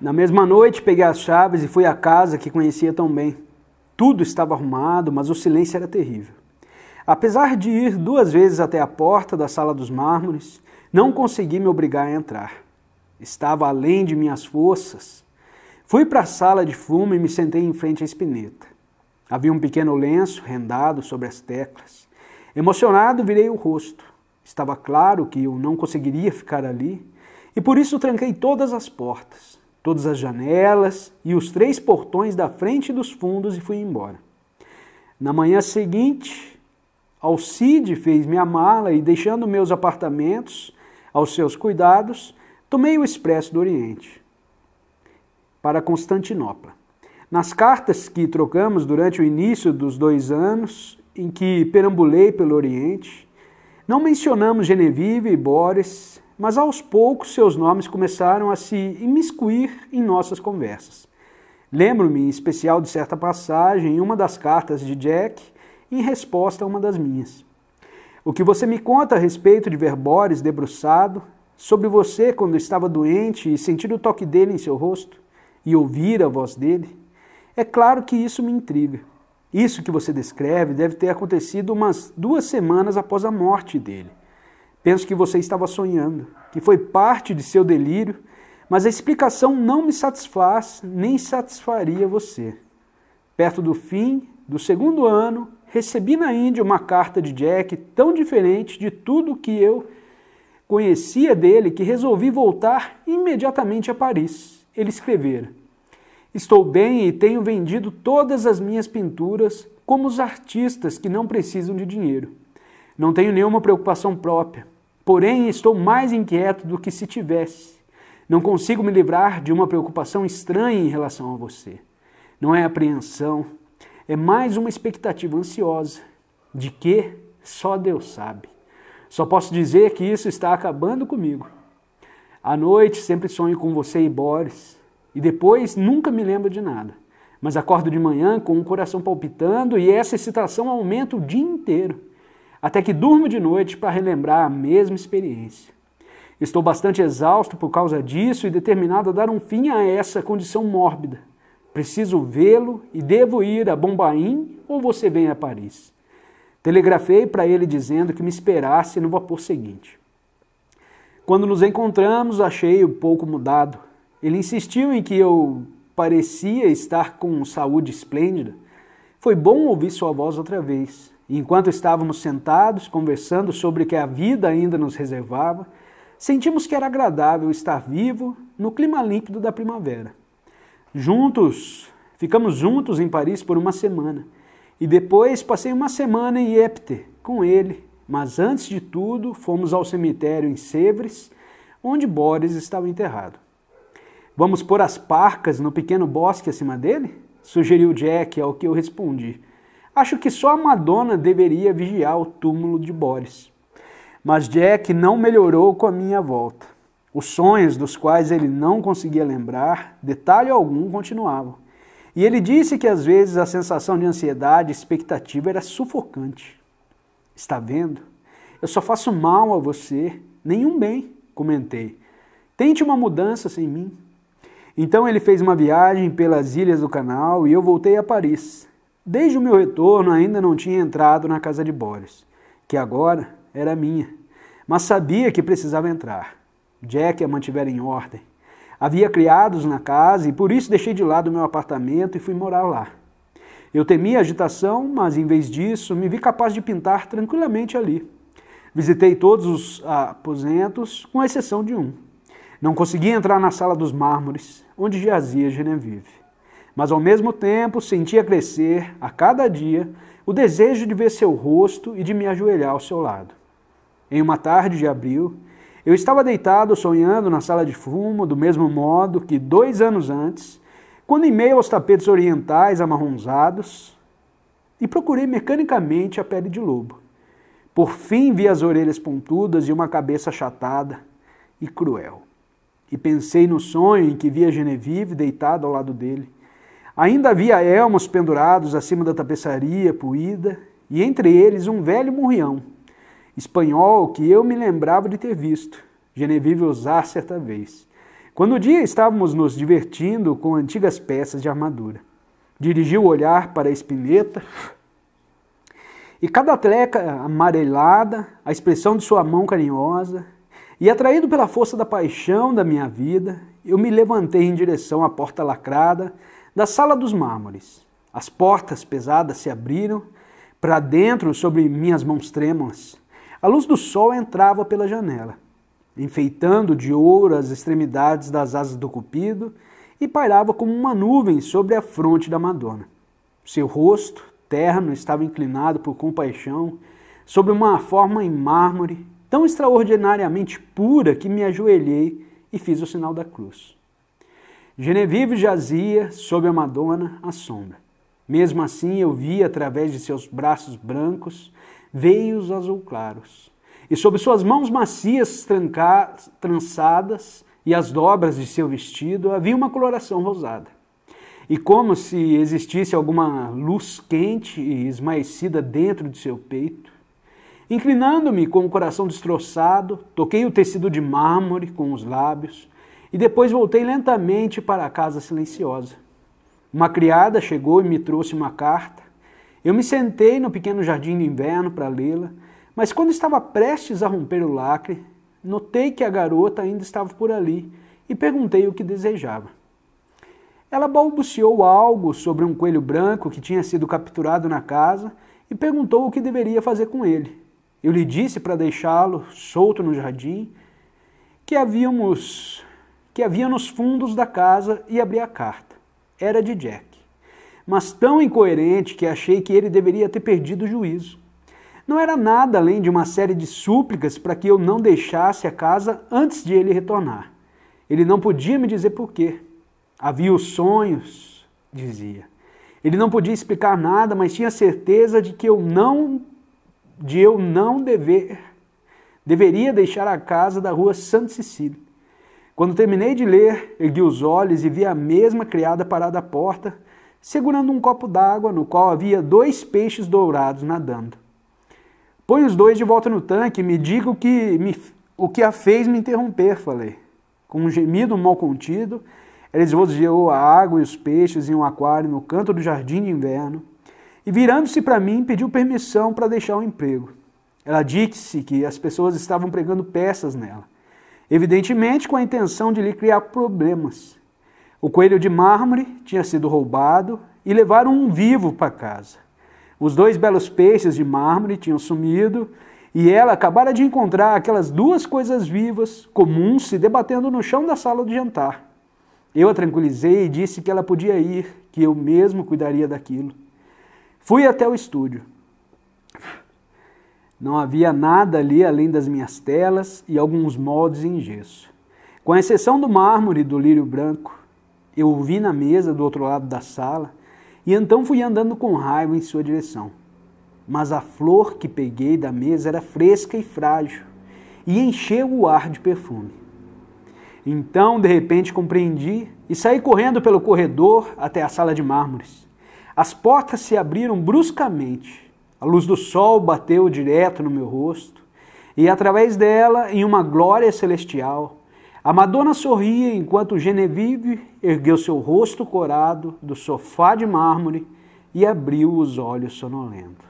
Na mesma noite, peguei as chaves e fui à casa que conhecia tão bem. Tudo estava arrumado, mas o silêncio era terrível. Apesar de ir duas vezes até a porta da sala dos mármores, não consegui me obrigar a entrar. Estava além de minhas forças. Fui para a sala de fumo e me sentei em frente à espineta. Havia um pequeno lenço rendado sobre as teclas. Emocionado, virei o rosto. Estava claro que eu não conseguiria ficar ali e por isso tranquei todas as portas todas as janelas e os três portões da frente e dos fundos e fui embora. Na manhã seguinte, Alcide fez minha mala e, deixando meus apartamentos aos seus cuidados, tomei o expresso do Oriente para Constantinopla. Nas cartas que trocamos durante o início dos dois anos em que perambulei pelo Oriente, não mencionamos Genevieve e Boris, mas aos poucos seus nomes começaram a se imiscuir em nossas conversas. Lembro-me em especial de certa passagem em uma das cartas de Jack em resposta a uma das minhas. O que você me conta a respeito de Verbores debruçado, sobre você quando estava doente e sentir o toque dele em seu rosto e ouvir a voz dele, é claro que isso me intriga. Isso que você descreve deve ter acontecido umas duas semanas após a morte dele. Penso que você estava sonhando, que foi parte de seu delírio, mas a explicação não me satisfaz nem satisfaria você. Perto do fim do segundo ano, recebi na Índia uma carta de Jack tão diferente de tudo que eu conhecia dele que resolvi voltar imediatamente a Paris. Ele escrevera: Estou bem e tenho vendido todas as minhas pinturas como os artistas que não precisam de dinheiro. Não tenho nenhuma preocupação própria. Porém, estou mais inquieto do que se tivesse. Não consigo me livrar de uma preocupação estranha em relação a você. Não é apreensão, é mais uma expectativa ansiosa. De que só Deus sabe. Só posso dizer que isso está acabando comigo. À noite sempre sonho com você e Boris, e depois nunca me lembro de nada. Mas acordo de manhã com o coração palpitando e essa excitação aumenta o dia inteiro até que durmo de noite para relembrar a mesma experiência. Estou bastante exausto por causa disso e determinado a dar um fim a essa condição mórbida. Preciso vê-lo e devo ir a Bombaim ou você vem a Paris. Telegrafei para ele dizendo que me esperasse no vapor seguinte. Quando nos encontramos, achei-o pouco mudado. Ele insistiu em que eu parecia estar com saúde esplêndida. Foi bom ouvir sua voz outra vez. Enquanto estávamos sentados conversando sobre o que a vida ainda nos reservava, sentimos que era agradável estar vivo no clima límpido da primavera. Juntos, ficamos juntos em Paris por uma semana e depois passei uma semana em Ypres com ele, mas antes de tudo fomos ao cemitério em Sevres, onde Boris estava enterrado. Vamos pôr as parcas no pequeno bosque acima dele? sugeriu Jack, ao que eu respondi. Acho que só a Madonna deveria vigiar o túmulo de Boris. Mas Jack não melhorou com a minha volta. Os sonhos dos quais ele não conseguia lembrar, detalhe algum, continuavam. E ele disse que às vezes a sensação de ansiedade e expectativa era sufocante. Está vendo? Eu só faço mal a você, nenhum bem, comentei. Tente uma mudança sem mim. Então ele fez uma viagem pelas ilhas do canal e eu voltei a Paris. Desde o meu retorno ainda não tinha entrado na casa de Boris, que agora era minha, mas sabia que precisava entrar. Jack a mantivera em ordem. Havia criados na casa e por isso deixei de lado o meu apartamento e fui morar lá. Eu temia agitação, mas em vez disso me vi capaz de pintar tranquilamente ali. Visitei todos os aposentos, com exceção de um. Não consegui entrar na sala dos mármores, onde jazia Genevieve mas ao mesmo tempo sentia crescer, a cada dia, o desejo de ver seu rosto e de me ajoelhar ao seu lado. Em uma tarde de abril, eu estava deitado sonhando na sala de fumo, do mesmo modo que dois anos antes, quando em meio aos tapetes orientais amarronzados, e procurei mecanicamente a pele de lobo. Por fim vi as orelhas pontudas e uma cabeça achatada e cruel. E pensei no sonho em que via Genevieve deitada ao lado dele Ainda havia elmos pendurados acima da tapeçaria poída, e entre eles um velho murrião, espanhol que eu me lembrava de ter visto, Genevieve usar certa vez. Quando o dia estávamos nos divertindo com antigas peças de armadura. Dirigi o olhar para a espineta e cada treca amarelada, a expressão de sua mão carinhosa, e atraído pela força da paixão da minha vida, eu me levantei em direção à porta lacrada, da Sala dos Mármores. As portas pesadas se abriram para dentro sobre minhas mãos trêmulas. A luz do sol entrava pela janela, enfeitando de ouro as extremidades das asas do cupido e pairava como uma nuvem sobre a fronte da Madonna. Seu rosto, terno, estava inclinado por compaixão sobre uma forma em mármore tão extraordinariamente pura que me ajoelhei e fiz o sinal da cruz. Genevieve jazia sob a Madonna à sombra. Mesmo assim, eu vi através de seus braços brancos veios azul claros. E sob suas mãos macias trançadas e as dobras de seu vestido havia uma coloração rosada. E como se existisse alguma luz quente e esmaecida dentro de seu peito, inclinando-me com o coração destroçado, toquei o tecido de mármore com os lábios e depois voltei lentamente para a casa silenciosa. Uma criada chegou e me trouxe uma carta. Eu me sentei no pequeno jardim de inverno para lê-la, mas quando estava prestes a romper o lacre, notei que a garota ainda estava por ali e perguntei o que desejava. Ela balbuciou algo sobre um coelho branco que tinha sido capturado na casa e perguntou o que deveria fazer com ele. Eu lhe disse para deixá-lo solto no jardim, que havíamos que havia nos fundos da casa e abri a carta. Era de Jack. Mas tão incoerente que achei que ele deveria ter perdido o juízo. Não era nada além de uma série de súplicas para que eu não deixasse a casa antes de ele retornar. Ele não podia me dizer por quê. Havia os sonhos, dizia. Ele não podia explicar nada, mas tinha certeza de que eu não de eu não dever deveria deixar a casa da rua Santa Cecília. Quando terminei de ler, ergui os olhos e vi a mesma criada parada à porta, segurando um copo d'água no qual havia dois peixes dourados nadando. Põe os dois de volta no tanque e me diga o que, me, o que a fez me interromper, falei. Com um gemido mal contido, ela esvaziou a água e os peixes em um aquário no canto do jardim de inverno e, virando-se para mim, pediu permissão para deixar o emprego. Ela disse que as pessoas estavam pregando peças nela evidentemente com a intenção de lhe criar problemas. O coelho de mármore tinha sido roubado e levaram um vivo para casa. Os dois belos peixes de mármore tinham sumido e ela acabara de encontrar aquelas duas coisas vivas, comuns, se debatendo no chão da sala de jantar. Eu a tranquilizei e disse que ela podia ir, que eu mesmo cuidaria daquilo. Fui até o estúdio. Não havia nada ali além das minhas telas e alguns moldes em gesso. Com exceção do mármore e do lírio branco, eu o vi na mesa do outro lado da sala e então fui andando com raiva em sua direção. Mas a flor que peguei da mesa era fresca e frágil e encheu o ar de perfume. Então, de repente, compreendi e saí correndo pelo corredor até a sala de mármores. As portas se abriram bruscamente a luz do sol bateu direto no meu rosto, e através dela, em uma glória celestial, a Madonna sorria enquanto Genevieve ergueu seu rosto corado do sofá de mármore e abriu os olhos sonolentos.